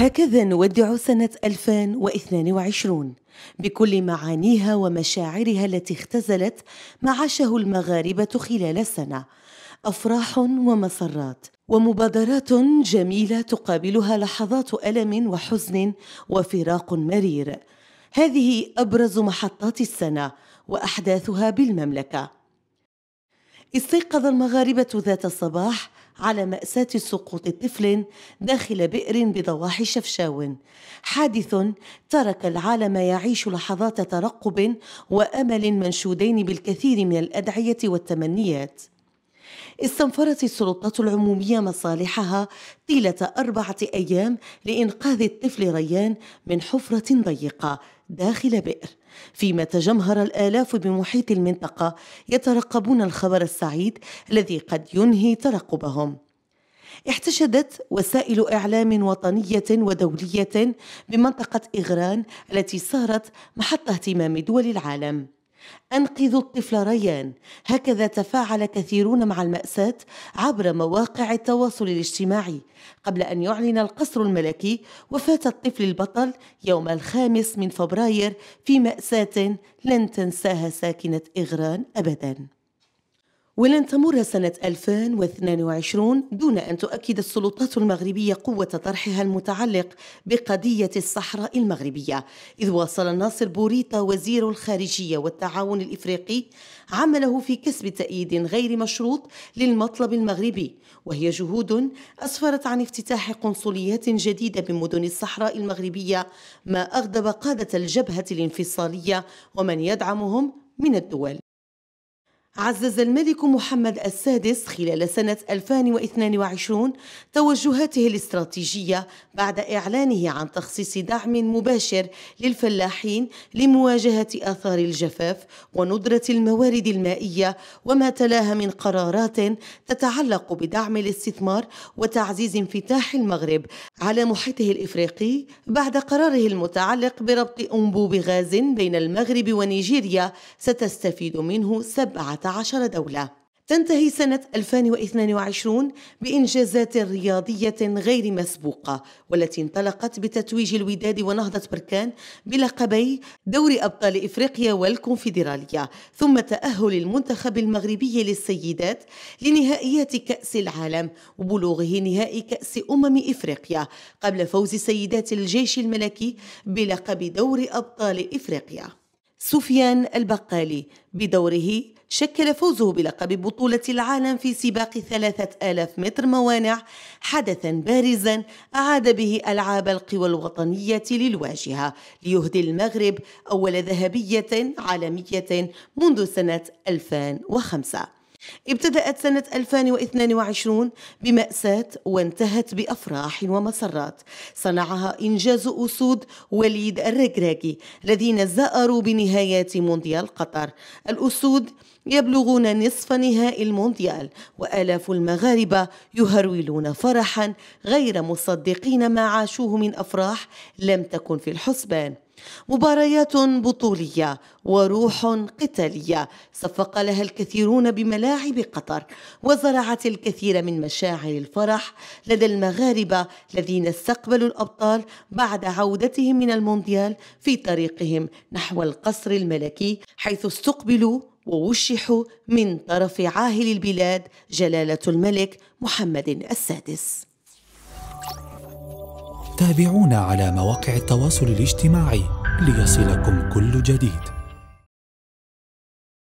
هكذا نودع سنة 2022 بكل معانيها ومشاعرها التي اختزلت ما عاشه المغاربة خلال السنة أفراح ومسرات ومبادرات جميلة تقابلها لحظات ألم وحزن وفراق مرير هذه أبرز محطات السنة وأحداثها بالمملكة استيقظ المغاربة ذات الصباح على مأساة سقوط طفل داخل بئر بضواحي شفشاون حادث ترك العالم يعيش لحظات ترقب وأمل منشودين بالكثير من الأدعية والتمنيات استنفرت السلطات العمومية مصالحها طيلة أربعة أيام لإنقاذ الطفل ريان من حفرة ضيقة داخل بئر فيما تجمهر الآلاف بمحيط المنطقة يترقبون الخبر السعيد الذي قد ينهي ترقبهم احتشدت وسائل إعلام وطنية ودولية بمنطقة إغران التي صارت محط اهتمام دول العالم انقذوا الطفل ريان هكذا تفاعل كثيرون مع الماساه عبر مواقع التواصل الاجتماعي قبل ان يعلن القصر الملكي وفاه الطفل البطل يوم الخامس من فبراير في ماساه لن تنساها ساكنه اغران ابدا ولن تمر سنة 2022 دون أن تؤكد السلطات المغربية قوة طرحها المتعلق بقضية الصحراء المغربية إذ واصل ناصر بوريطة وزير الخارجية والتعاون الإفريقي عمله في كسب تأييد غير مشروط للمطلب المغربي وهي جهود أسفرت عن افتتاح قنصليات جديدة بمدن الصحراء المغربية ما أغضب قادة الجبهة الانفصالية ومن يدعمهم من الدول عزز الملك محمد السادس خلال سنة 2022 توجهاته الاستراتيجية بعد إعلانه عن تخصيص دعم مباشر للفلاحين لمواجهة آثار الجفاف وندرة الموارد المائية وما تلاها من قرارات تتعلق بدعم الاستثمار وتعزيز انفتاح المغرب على محيطه الإفريقي بعد قراره المتعلق بربط أنبوب غاز بين المغرب ونيجيريا ستستفيد منه سبعة 19 دولة تنتهي سنة 2022 بإنجازات رياضية غير مسبوقة والتي انطلقت بتتويج الوداد ونهضة بركان بلقبي دوري أبطال إفريقيا والكونفدرالية ثم تأهل المنتخب المغربي للسيدات لنهائيات كأس العالم وبلوغه نهائي كأس أمم إفريقيا قبل فوز سيدات الجيش الملكي بلقب دوري أبطال إفريقيا سفيان البقالي بدوره شكل فوزه بلقب بطولة العالم في سباق 3000 متر موانع حدثا بارزا أعاد به ألعاب القوى الوطنية للواجهة ليهدي المغرب أول ذهبية عالمية منذ سنة 2005 ابتدأت سنة 2022 بمأساة وانتهت بأفراح ومسرات صنعها إنجاز أسود وليد الركراكي الذين زأروا بنهايات مونديال قطر الأسود يبلغون نصف نهائي المونديال وآلاف المغاربة يهرولون فرحا غير مصدقين ما عاشوه من أفراح لم تكن في الحسبان مباريات بطولية وروح قتالية صفق لها الكثيرون بملاعب قطر وزرعت الكثير من مشاعر الفرح لدى المغاربة الذين استقبلوا الأبطال بعد عودتهم من المونديال في طريقهم نحو القصر الملكي حيث استقبلوا ووشحوا من طرف عاهل البلاد جلالة الملك محمد السادس تابعونا على مواقع التواصل الاجتماعي ليصلكم كل جديد